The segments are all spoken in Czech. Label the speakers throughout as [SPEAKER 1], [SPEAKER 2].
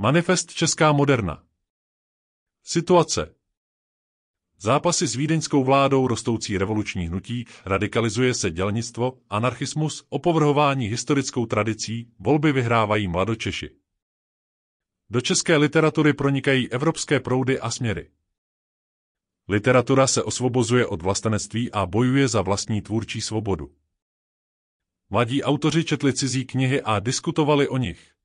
[SPEAKER 1] Manifest Česká moderna. Situace Zápasy s vídeňskou vládou, rostoucí revoluční hnutí, radikalizuje se dělnictvo, anarchismus, opovrhování historickou tradicí, volby vyhrávají mladočeši. Do české literatury pronikají evropské proudy a směry. Literatura se osvobozuje od vlastenectví a bojuje za vlastní tvůrčí svobodu. Mladí autoři četli cizí knihy a diskutovali o nich.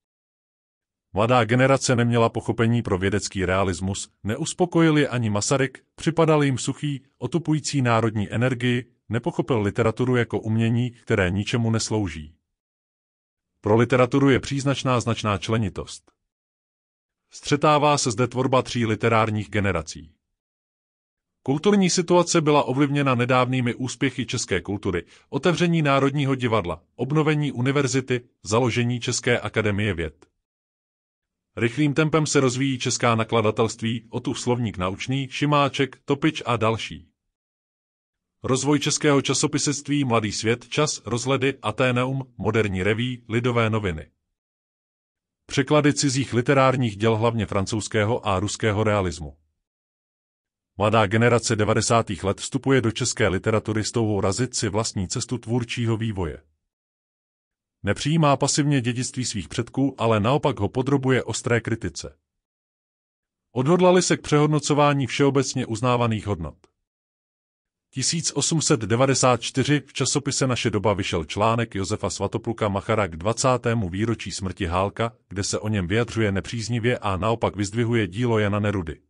[SPEAKER 1] Mladá generace neměla pochopení pro vědecký realismus, neuspokojil je ani Masaryk, připadal jim suchý, otupující národní energii, nepochopil literaturu jako umění, které ničemu neslouží. Pro literaturu je příznačná značná členitost. Střetává se zde tvorba tří literárních generací. Kulturní situace byla ovlivněna nedávnými úspěchy české kultury, otevření Národního divadla, obnovení univerzity, založení České akademie věd. Rychlým tempem se rozvíjí česká nakladatelství, Otuv slovník naučný, Šimáček, Topič a další. Rozvoj českého časopisectví Mladý svět, Čas, Rozhledy, Ateneum, Moderní reví, Lidové noviny. Překlady cizích literárních děl hlavně francouzského a ruského realismu. Mladá generace 90. let vstupuje do české literatury s touhou razit si vlastní cestu tvůrčího vývoje. Nepřijímá pasivně dědictví svých předků, ale naopak ho podrobuje ostré kritice. Odhodlali se k přehodnocování všeobecně uznávaných hodnot. 1894 v časopise Naše doba vyšel článek Josefa Svatopluka Machara k 20. výročí smrti Hálka, kde se o něm vyjadřuje nepříznivě a naopak vyzdvihuje dílo Jana Nerudy.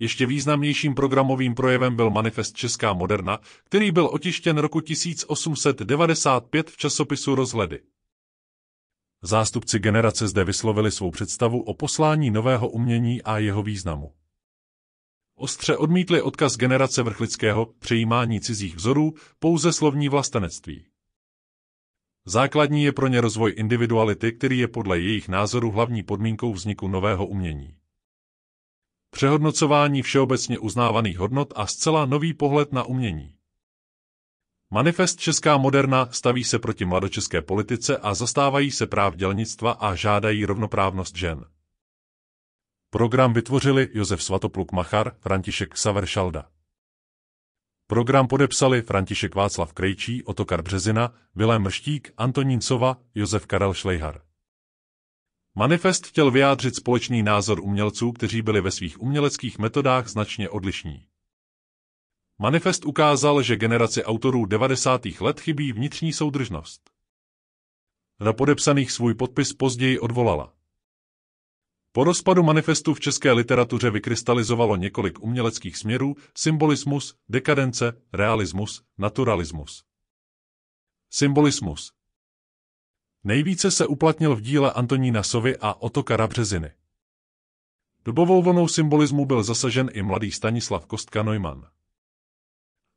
[SPEAKER 1] Ještě významnějším programovým projevem byl manifest Česká moderna, který byl otištěn roku 1895 v časopisu Rozhledy. Zástupci generace zde vyslovili svou představu o poslání nového umění a jeho významu. Ostře odmítli odkaz generace vrchlického přejímání cizích vzorů pouze slovní vlastenectví. Základní je pro ně rozvoj individuality, který je podle jejich názoru hlavní podmínkou vzniku nového umění přehodnocování všeobecně uznávaných hodnot a zcela nový pohled na umění. Manifest Česká moderna staví se proti mladočeské politice a zastávají se práv dělnictva a žádají rovnoprávnost žen. Program vytvořili Josef Svatopluk Machar, František Saver Šalda. Program podepsali František Václav Krejčí, Otokar Březina, Vilém Mrštík, Antonín Sova, Josef Karel Šlejhar. Manifest chtěl vyjádřit společný názor umělců, kteří byli ve svých uměleckých metodách značně odlišní. Manifest ukázal, že generaci autorů 90. let chybí vnitřní soudržnost. Na podepsaných svůj podpis později odvolala. Po rozpadu manifestu v české literatuře vykrystalizovalo několik uměleckých směrů symbolismus, dekadence, realismus, naturalismus. Symbolismus Nejvíce se uplatnil v díle Antonína Sovy a Otokara Březiny. Dobovou vlnou symbolismu byl zasažen i mladý Stanislav Kostka Neumann.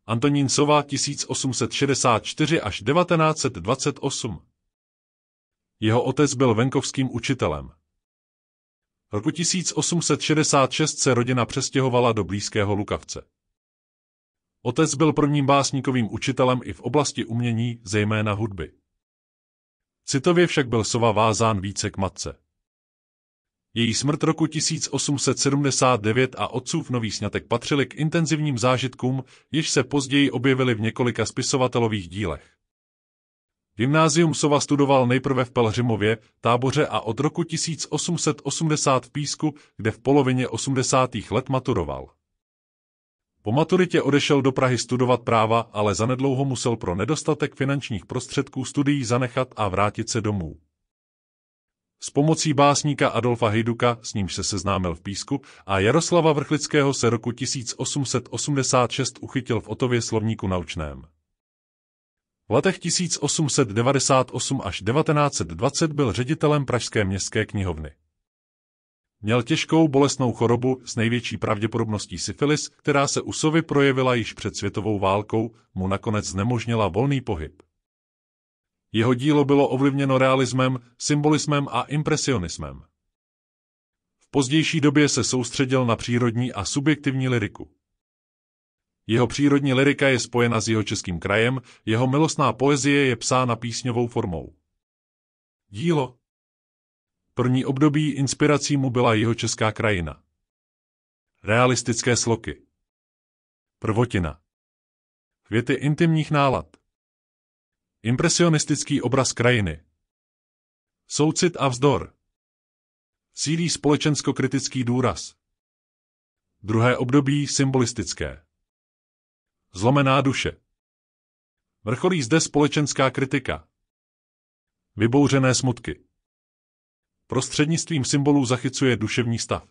[SPEAKER 1] Antonín Sova 1864 až 1928 Jeho otec byl venkovským učitelem. Roku 1866 se rodina přestěhovala do blízkého Lukavce. Otec byl prvním básníkovým učitelem i v oblasti umění, zejména hudby. Citově však byl Sova vázán více k matce. Její smrt roku 1879 a otcův nový snětek patřili k intenzivním zážitkům, jež se později objevily v několika spisovatelových dílech. Gymnázium Sova studoval nejprve v Pelhřimově, táboře a od roku 1880 v Písku, kde v polovině 80. let maturoval. Po maturitě odešel do Prahy studovat práva, ale zanedlouho musel pro nedostatek finančních prostředků studií zanechat a vrátit se domů. S pomocí básníka Adolfa Hejduka, s nímž se seznámil v Písku, a Jaroslava Vrchlického se roku 1886 uchytil v Otově slovníku naučném. V letech 1898 až 1920 byl ředitelem Pražské městské knihovny. Měl těžkou bolestnou chorobu s největší pravděpodobností syfilis, která se u sovy projevila již před světovou válkou, mu nakonec znemožnila volný pohyb. Jeho dílo bylo ovlivněno realismem, symbolismem a impresionismem. V pozdější době se soustředil na přírodní a subjektivní liriku. Jeho přírodní lirika je spojena s jeho českým krajem, jeho milostná poezie je psána písňovou formou. Dílo První období inspirací mu byla jeho česká krajina. Realistické sloky. Prvotina. Květy intimních nálad. Impresionistický obraz krajiny. Soucit a vzdor. Sílí společensko-kritický důraz. Druhé období symbolistické. Zlomená duše. Vrcholí zde společenská kritika. Vybouřené smutky. Prostřednictvím symbolů zachycuje duševní stav.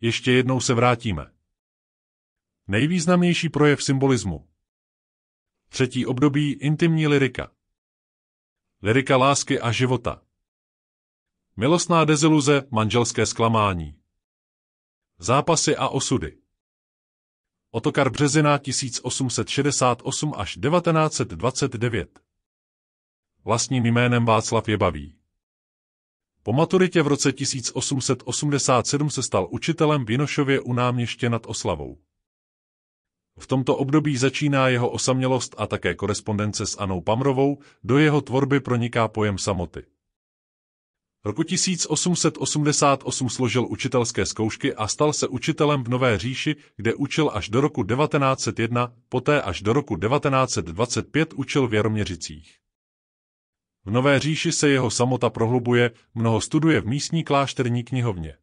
[SPEAKER 1] Ještě jednou se vrátíme. Nejvýznamnější projev symbolismu. Třetí období intimní lirika. Lirika lásky a života. Milostná deziluze, manželské zklamání. Zápasy a osudy. Otokar Březina 1868 až 1929. Vlastním jménem Václav je baví. Po maturitě v roce 1887 se stal učitelem v Jinošově u náměště nad Oslavou. V tomto období začíná jeho osamělost a také korespondence s Anou Pamrovou, do jeho tvorby proniká pojem samoty. Roku 1888 složil učitelské zkoušky a stal se učitelem v Nové říši, kde učil až do roku 1901, poté až do roku 1925 učil v Jaroměřicích. V Nové říši se jeho samota prohlubuje, mnoho studuje v místní klášterní knihovně.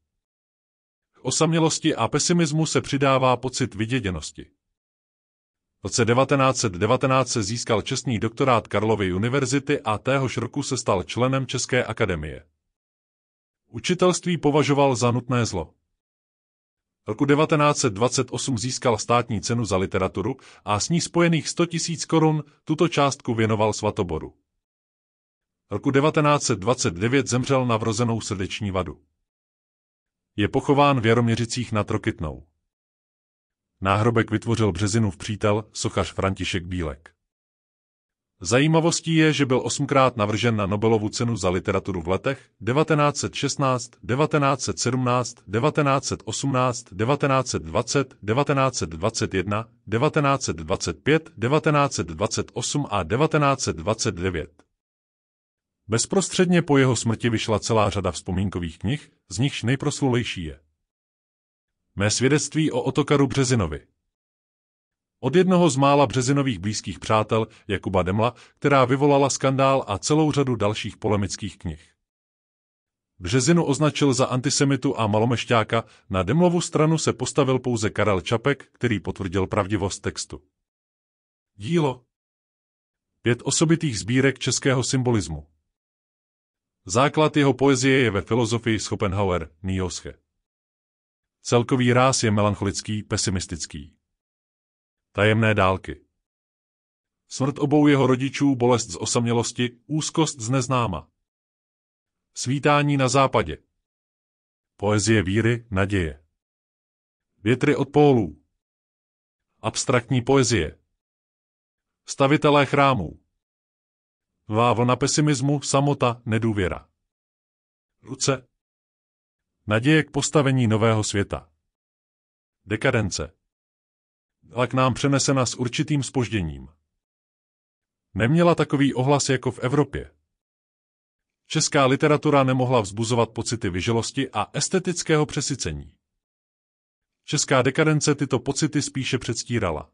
[SPEAKER 1] K osamělosti a pesimismu se přidává pocit vyděděnosti. V roce 1919 se získal čestný doktorát Karlovy univerzity a téhož roku se stal členem České akademie. Učitelství považoval za nutné zlo. Roku 1928 získal státní cenu za literaturu a s ní spojených 100 000 korun tuto částku věnoval Svatoboru roku 1929 zemřel na vrozenou srdeční vadu. Je pochován v Jaroměřicích nad Rokytnou. Náhrobek vytvořil v přítel, sochař František Bílek. Zajímavostí je, že byl osmkrát navržen na Nobelovu cenu za literaturu v letech 1916, 1917, 1918, 1920, 1921, 1925, 1928 a 1929. Bezprostředně po jeho smrti vyšla celá řada vzpomínkových knih, z nichž nejproslulejší je Mé svědectví o Otokaru Březinovi. Od jednoho z mála Březinových blízkých přátel, Jakuba Demla, která vyvolala skandál a celou řadu dalších polemických knih. Březinu označil za antisemitu a malomešťáka, na Demlovu stranu se postavil pouze Karel Čapek, který potvrdil pravdivost textu. Dílo Pět osobitých sbírek českého symbolismu Základ jeho poezie je ve filozofii Schopenhauer, Nietzsche. Celkový ráz je melancholický, pesimistický. Tajemné dálky. Smrt obou jeho rodičů, bolest z osamělosti, úzkost z neznáma. Svítání na západě. Poezie víry, naděje. Větry od pólů. Abstraktní poezie. Stavitelé chrámů. Tvá vlna pesimismu, samota, nedůvěra. Ruce. Naděje k postavení nového světa. Dekadence. Ale k nám přenesena s určitým spožděním. Neměla takový ohlas jako v Evropě. Česká literatura nemohla vzbuzovat pocity vyželosti a estetického přesycení. Česká dekadence tyto pocity spíše předstírala.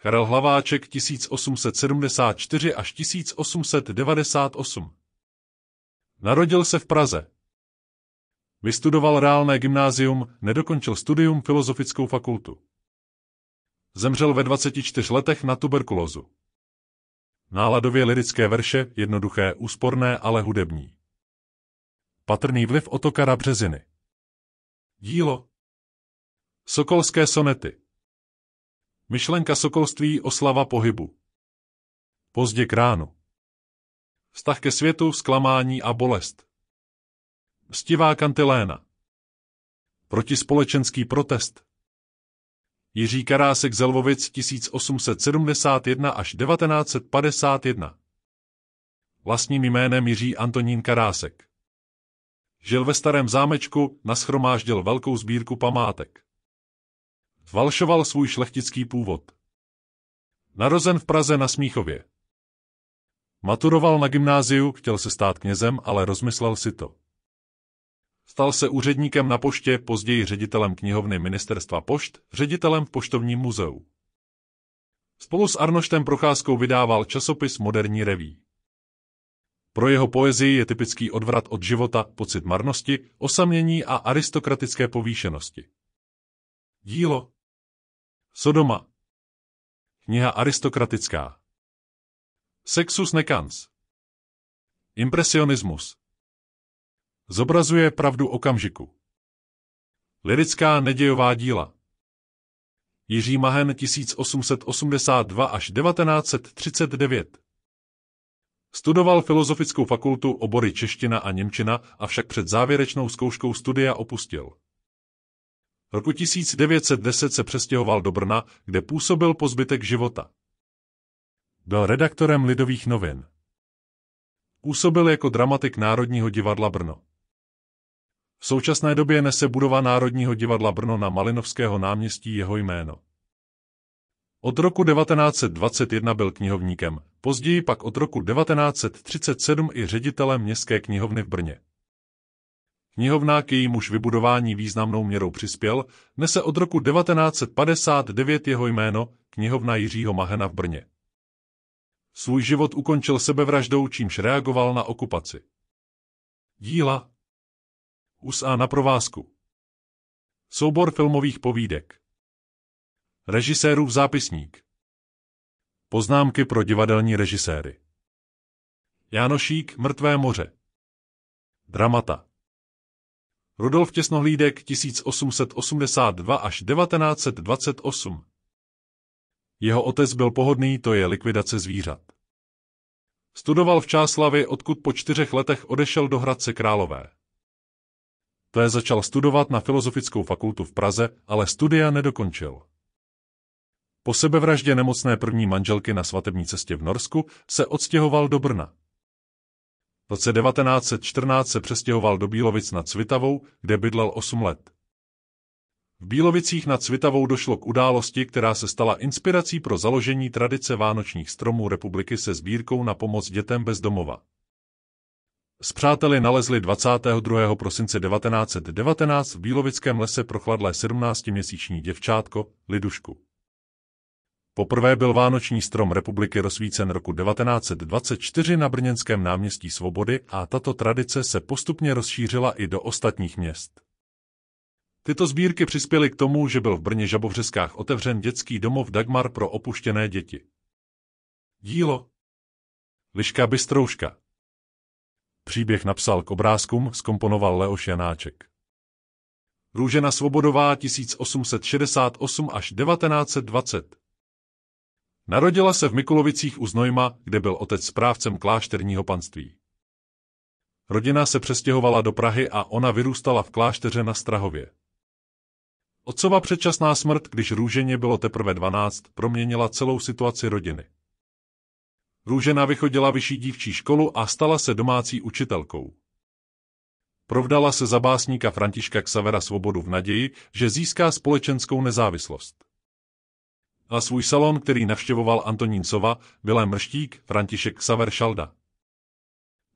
[SPEAKER 1] Karel Hlaváček 1874 až 1898. Narodil se v Praze. Vystudoval reálné gymnázium, nedokončil studium filozofickou fakultu. Zemřel ve 24 letech na tuberkulózu. Náladově lirické verše, jednoduché, úsporné, ale hudební. Patrný vliv Otokara Březiny. Dílo Sokolské sonety Myšlenka sokolství oslava pohybu. Pozdě k ránu. Vztah ke světu, zklamání a bolest. Stivá kantiléna. Protispolečenský protest. Jiří Karásek Zelvovic 1871 až 1951. Vlastním jménem Jiří Antonín Karásek. Žil ve starém zámečku, naschromáždil velkou sbírku památek. Falšoval svůj šlechtický původ. Narozen v Praze na Smíchově. Maturoval na gymnáziu, chtěl se stát knězem, ale rozmyslel si to. Stal se úředníkem na poště, později ředitelem knihovny ministerstva pošt, ředitelem v poštovním muzeu. Spolu s Arnoštem Procházkou vydával časopis Moderní reví. Pro jeho poezii je typický odvrat od života, pocit marnosti, osamění a aristokratické povýšenosti. Dílo Sodoma. Kniha aristokratická. Sexus necans. Impresionismus. Zobrazuje pravdu okamžiku. Lirická nedějová díla. Jiří Mahen 1882 až 1939. Studoval Filozofickou fakultu obory čeština a němčina, avšak před závěrečnou zkouškou studia opustil. Roku 1910 se přestěhoval do Brna, kde působil po zbytek života. Byl redaktorem Lidových novin. Působil jako dramatik Národního divadla Brno. V současné době nese budova Národního divadla Brno na Malinovského náměstí jeho jméno. Od roku 1921 byl knihovníkem, později pak od roku 1937 i ředitelem městské knihovny v Brně knihovna k jejímuž vybudování významnou měrou přispěl, nese od roku 1959 jeho jméno knihovna Jiřího Mahena v Brně. Svůj život ukončil sebevraždou, čímž reagoval na okupaci. Díla Usá na provázku Soubor filmových povídek Režisérův zápisník Poznámky pro divadelní režiséry Jánošík, Mrtvé moře Dramata Rudolf Těsnohlídek 1882 až 1928. Jeho otec byl pohodný, to je likvidace zvířat. Studoval v Čáslavi, odkud po čtyřech letech odešel do Hradce Králové. je začal studovat na Filozofickou fakultu v Praze, ale studia nedokončil. Po sebevraždě nemocné první manželky na svatební cestě v Norsku se odstěhoval do Brna. V roce 1914 se přestěhoval do Bílovic nad Cvitavou, kde bydlel 8 let. V Bílovicích nad Cvitavou došlo k události, která se stala inspirací pro založení tradice vánočních stromů republiky se sbírkou na pomoc dětem bez domova. S přáteli nalezli 22. prosince 1919 v Bílovickém lese prochladlé 17-měsíční děvčátko Lidušku. Poprvé byl Vánoční strom republiky rozsvícen roku 1924 na Brněnském náměstí Svobody a tato tradice se postupně rozšířila i do ostatních měst. Tyto sbírky přispěly k tomu, že byl v Brně Žabovřeskách otevřen dětský domov Dagmar pro opuštěné děti. Dílo Liška Bystrouška Příběh napsal k obrázkům, skomponoval Leoš Janáček. Růžena Svobodová 1868 až 1920 Narodila se v Mikulovicích u Znojma, kde byl otec správcem klášterního panství. Rodina se přestěhovala do Prahy a ona vyrůstala v klášteře na Strahově. Otcova předčasná smrt, když Růženě bylo teprve 12, proměnila celou situaci rodiny. Růžena vychodila vyšší dívčí školu a stala se domácí učitelkou. Provdala se za básníka Františka Xavera Svobodu v naději, že získá společenskou nezávislost a svůj salon, který navštěvoval Antonín Sova, Vilém Mrštík, František Saver Šalda.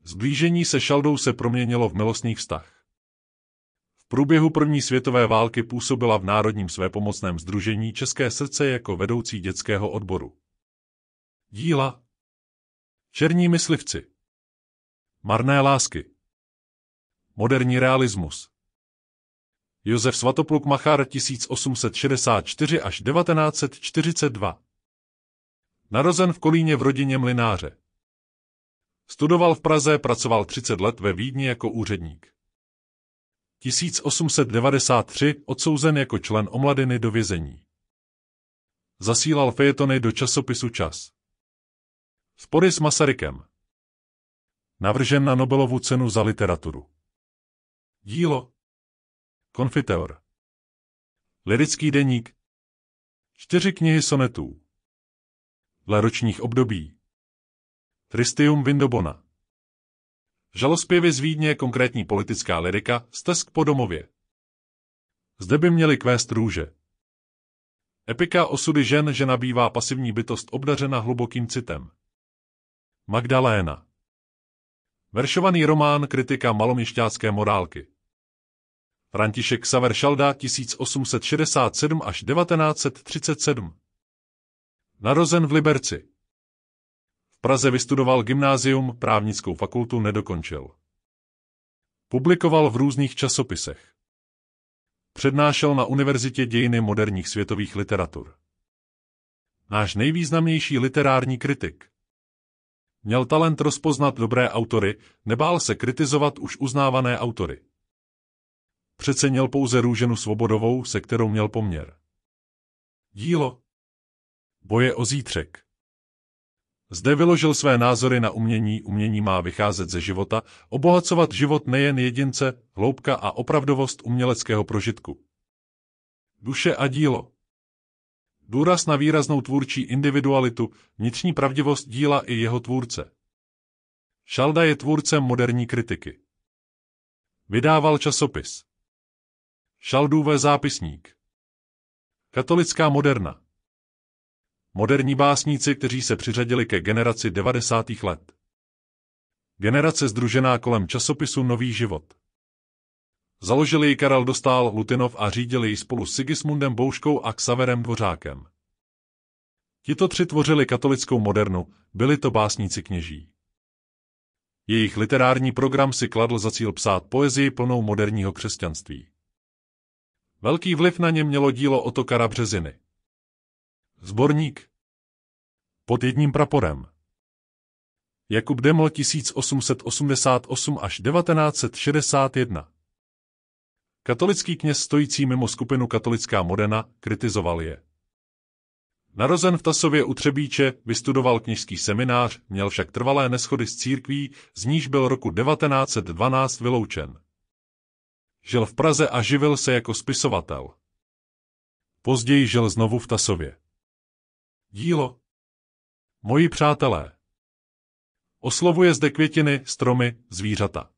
[SPEAKER 1] Zblížení se Šaldou se proměnilo v milostný vztah. V průběhu první světové války působila v Národním svépomocném združení České srdce jako vedoucí dětského odboru. Díla Černí myslivci Marné lásky Moderní realismus Josef Svatopluk Machar 1864 až 1942. Narozen v Kolíně v rodině mlináře. Studoval v Praze, pracoval 30 let ve Vídni jako úředník. 1893 odsouzen jako člen omladiny do vězení. Zasílal fejetony do časopisu Čas. Spory s Masarykem. Navržen na Nobelovu cenu za literaturu. Dílo Konfiteor. Lirický deník. Čtyři knihy sonetů. Dle ročních období. Tristium Vindobona. Žalospěvy z Vídně konkrétní politická lirika Stesk po domově. Zde by měly kvést růže. Epika osudy žen, že nabývá pasivní bytost obdařena hlubokým citem. Magdaléna. Veršovaný román kritika malomišťácké morálky. František Saver Šalda 1867 až 1937. Narozen v Liberci. V Praze vystudoval gymnázium, právnickou fakultu nedokončil. Publikoval v různých časopisech. Přednášel na univerzitě dějiny moderních světových literatur. Náš nejvýznamnější literární kritik. Měl talent rozpoznat dobré autory, nebál se kritizovat už uznávané autory. Přece měl pouze růženu svobodovou, se kterou měl poměr. Dílo. Boje o zítřek. Zde vyložil své názory na umění, umění má vycházet ze života, obohacovat život nejen jedince, hloubka a opravdovost uměleckého prožitku. Duše a dílo. Důraz na výraznou tvůrčí individualitu, vnitřní pravdivost díla i jeho tvůrce. Šalda je tvůrcem moderní kritiky. Vydával časopis. Šaldůve zápisník. Katolická moderna. Moderní básníci, kteří se přiřadili ke generaci 90. let. Generace združená kolem časopisu Nový život. Založili ji Karel Dostál Lutinov a řídili ji spolu s Sigismundem Bouškou a Xaverem Dvořákem. Tito tři tvořili katolickou modernu, byli to básníci kněží. Jejich literární program si kladl za cíl psát poezii plnou moderního křesťanství. Velký vliv na ně mělo dílo Otokara Březiny. Zborník Pod jedním praporem Jakub Deml 1888 až 1961 Katolický kněz stojící mimo skupinu katolická Modena kritizoval je. Narozen v Tasově u Třebíče, vystudoval kněžský seminář, měl však trvalé neschody s církví, z níž byl roku 1912 vyloučen. Žil v Praze a živil se jako spisovatel. Později žil znovu v Tasově. Dílo Moji přátelé Oslovuje zde květiny, stromy, zvířata.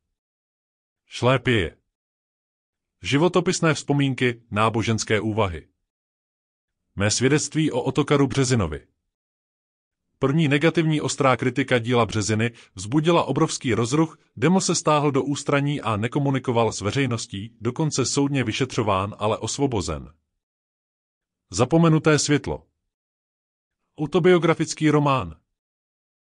[SPEAKER 1] Šlépě je. Životopisné vzpomínky, náboženské úvahy. Mé svědectví o Otokaru Březinovi. První negativní ostrá kritika díla Březiny vzbudila obrovský rozruch, Demo se stáhl do ústraní a nekomunikoval s veřejností, dokonce soudně vyšetřován, ale osvobozen. Zapomenuté světlo Autobiografický román